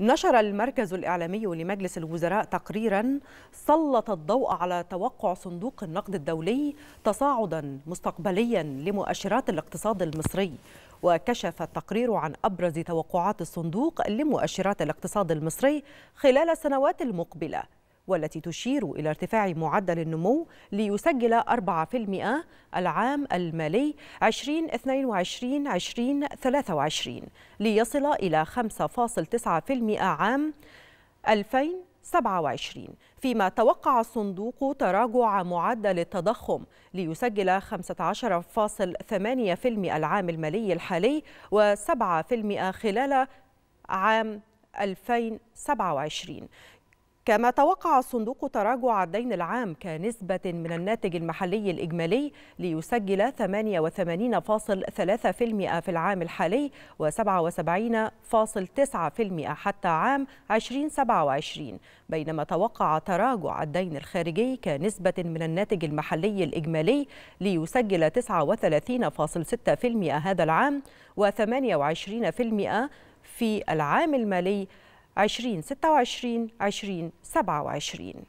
نشر المركز الإعلامي لمجلس الوزراء تقريرا سلط الضوء على توقع صندوق النقد الدولي تصاعدا مستقبليا لمؤشرات الاقتصاد المصري وكشف التقرير عن أبرز توقعات الصندوق لمؤشرات الاقتصاد المصري خلال السنوات المقبلة والتي تشير إلى ارتفاع معدل النمو ليسجل 4% العام المالي 2022-2023 ليصل إلى 5.9% عام 2027 فيما توقع الصندوق تراجع معدل التضخم ليسجل 15.8% العام المالي الحالي و7% خلال عام 2027 كما توقع الصندوق تراجع الدين العام كنسبة من الناتج المحلي الإجمالي ليسجل 88.3% في العام الحالي و77.9% حتى عام 2027 بينما توقع تراجع الدين الخارجي كنسبة من الناتج المحلي الإجمالي ليسجل 39.6% هذا العام و28% في العام المالي 2026 2027